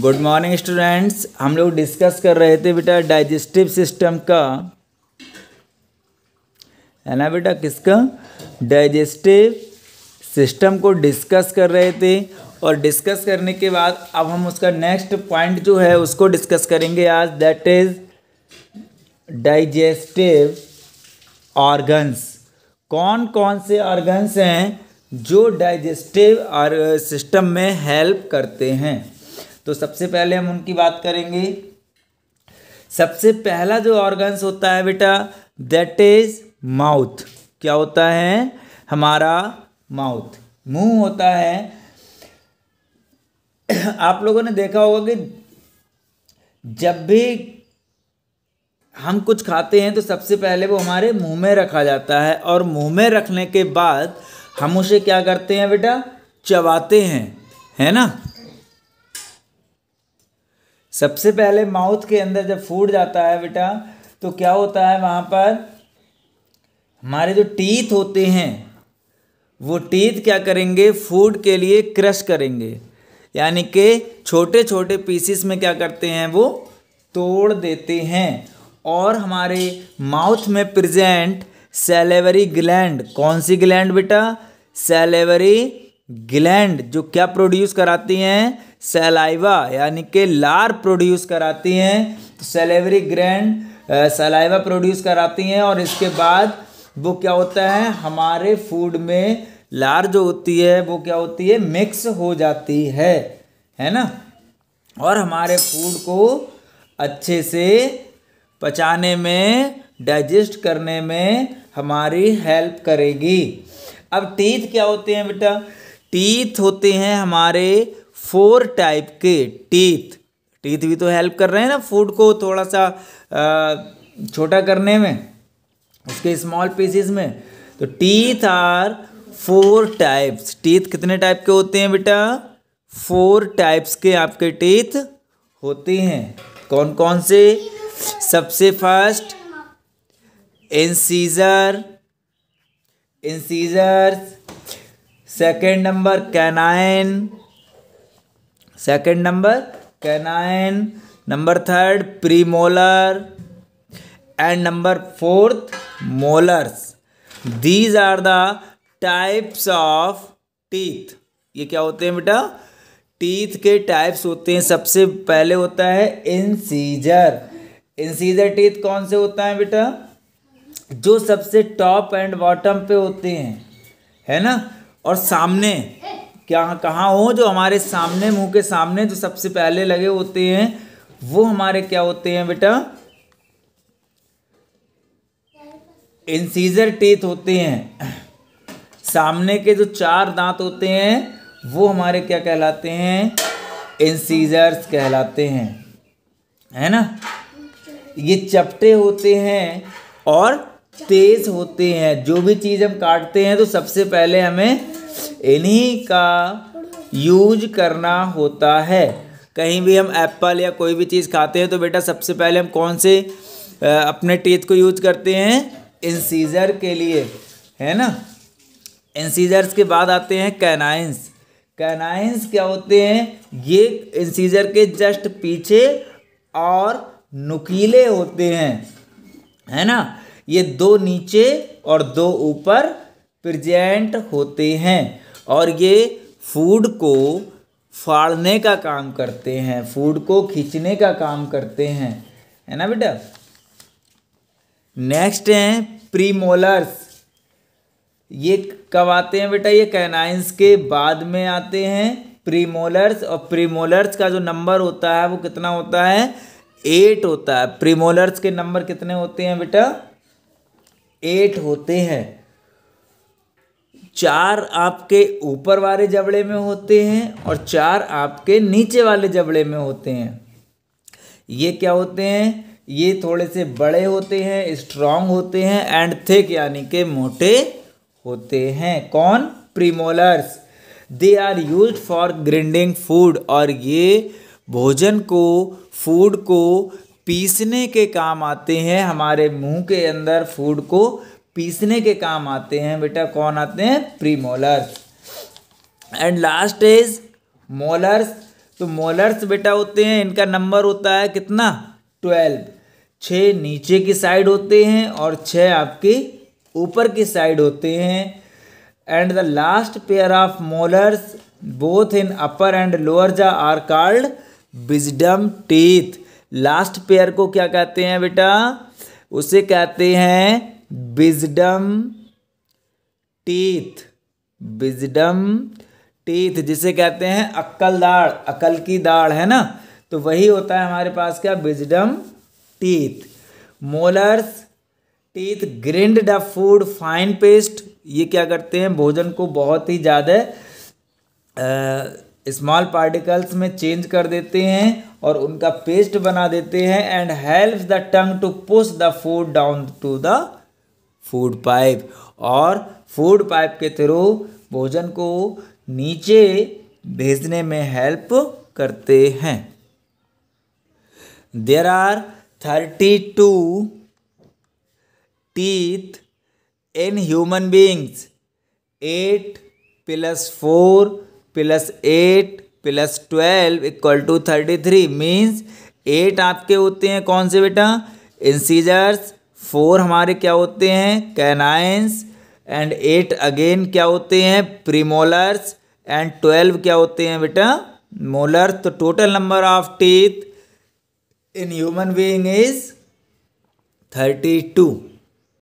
good morning students हम लोग discuss कर रहे थे बेटा डाइजेस्टिव सिस्टम का है ना बेटा किसका डाइजेस्टिव सिस्टम को डिस्कस कर रहे थे और डिस्कस करने के बाद अब हम उसका नेक्स्ट पॉइंट जो है उसको डिस्कस करेंगे आज दैट इज डाइजेस्टिव ऑर्गन्स कौन कौन से ऑर्गन्स हैं जो डाइजेस्टिव सिस्टम में हेल्प करते हैं तो सबसे पहले हम उनकी बात करेंगे सबसे पहला जो ऑर्गन्स होता है बेटा दैट इज माउथ क्या होता है हमारा माउथ मुंह होता है आप लोगों ने देखा होगा कि जब भी हम कुछ खाते हैं तो सबसे पहले वो हमारे मुंह में रखा जाता है और मुंह में रखने के बाद हम उसे क्या करते हैं बेटा चबाते हैं है ना सबसे पहले माउथ के अंदर जब फूड जाता है बेटा तो क्या होता है वहाँ पर हमारे जो टीथ होते हैं वो टीथ क्या करेंगे फूड के लिए क्रश करेंगे यानी कि छोटे छोटे पीसीस में क्या करते हैं वो तोड़ देते हैं और हमारे माउथ में प्रेजेंट सेलेवरी ग्लैंड कौन सी ग्लैंड बेटा सेलेवरी ग्लैंड जो क्या प्रोड्यूस कराती हैं सेलाइवा यानी कि लार प्रोड्यूस कराती हैं तो सेलेवरी ग्रैंड सेलाइवा प्रोड्यूस कराती हैं और इसके बाद वो क्या होता है हमारे फूड में लार जो होती है वो क्या होती है मिक्स हो जाती है है ना और हमारे फूड को अच्छे से पचाने में डाइजेस्ट करने में हमारी हेल्प करेगी अब टीथ क्या होते हैं बेटा टीथ होते हैं हमारे फोर टाइप के टीथ टीथ भी तो हेल्प कर रहे हैं ना फूड को थोड़ा सा छोटा करने में उसके स्मॉल पीसीज में तो teeth are four types teeth कितने टाइप के होते हैं बेटा फोर टाइप्स के आपके टीथ होते हैं कौन कौन से सबसे first incisor incisor second number canine second number canine number third premolar and number fourth molars these are the types of teeth ये क्या होते हैं बेटा टीथ के टाइप्स होते हैं सबसे पहले होता है इंसीजर इंसीजर टीथ कौन से होता है बेटा जो सबसे टॉप एंड बॉटम पे होते हैं है ना और सामने क्या कहाँ हो जो हमारे सामने मुंह के सामने जो सबसे पहले लगे होते हैं वो हमारे क्या होते हैं बेटा इंसीजर टीथ होते हैं सामने के जो चार दांत होते हैं वो हमारे क्या कहलाते हैं इंसीजर्स कहलाते हैं है ना ये चपटे होते हैं और तेज होते हैं जो भी चीज़ हम काटते हैं तो सबसे पहले हमें इन्हीं का यूज करना होता है कहीं भी हम एप्पल या कोई भी चीज़ खाते हैं तो बेटा सबसे पहले हम कौन से अपने टीथ को यूज करते हैं इंसीजर के लिए है ना इंसीजर्स के बाद आते हैं कैनाइंस कैनाइंस क्या होते हैं ये इंसीजर के जस्ट पीछे और नुकीले होते हैं है ना ये दो नीचे और दो ऊपर प्रजेंट होते हैं और ये फूड को फाड़ने का काम करते हैं फूड को खींचने का काम करते हैं है ना बेटा नेक्स्ट हैं प्रीमोलर्स ये कब आते हैं बेटा ये कैनाइंस के बाद में आते हैं प्रीमोलर्स और प्रीमोलर्स का जो नंबर होता है वो कितना होता है एट होता है प्रीमोलर्स के नंबर कितने होते हैं बेटा एट होते हैं चार आपके ऊपर वाले जबड़े में होते हैं और चार आपके नीचे वाले जबड़े में होते हैं ये क्या होते हैं ये थोड़े से बड़े होते हैं स्ट्रांग होते हैं एंड थिक यानी के मोटे होते हैं कौन premolars they are use for grinding food और ये भोजन को फूड को पीसने के काम आते हैं हमारे मुंह के अंदर फूड को पीसने के काम आते हैं बेटा कौन आते हैं premolars and last is molars तो मोलर्स बेटा होते हैं इनका नंबर होता है कितना ट्वेल्व छः नीचे की साइड होते हैं और छः आपके ऊपर की साइड होते हैं and the last pair of molars both in upper and lower jaw are called wisdom teeth last pair को क्या कहते हैं बेटा उसे कहते हैं बिजडम टीथ बिजडम टीथ जिसे कहते हैं अक्कल दाढ़ अकल की दाढ़ है ना तो वही होता है हमारे पास क्या wisdom teeth molars teeth grind the food fine paste ये क्या करते हैं भोजन को बहुत ही ज़्यादा स्मॉल पार्टिकल्स में चेंज कर देते हैं और उनका पेस्ट बना देते हैं and help the tongue to push the food down to the food pipe और फूड पाइप के थ्रू भोजन को नीचे भेजने में हेल्प करते हैं there are thirty two teeth in human beings eight plus four plus eight plus twelve equal to thirty three means eight आपके होते हैं कौन से बेटा इंसीजर्स फोर हमारे क्या होते हैं कैनाइंस एंड एट अगेन क्या होते हैं प्रीमोलर्स एंड ट्वेल्व क्या होते हैं बेटा मोलर तो total number of teeth in human being is thirty to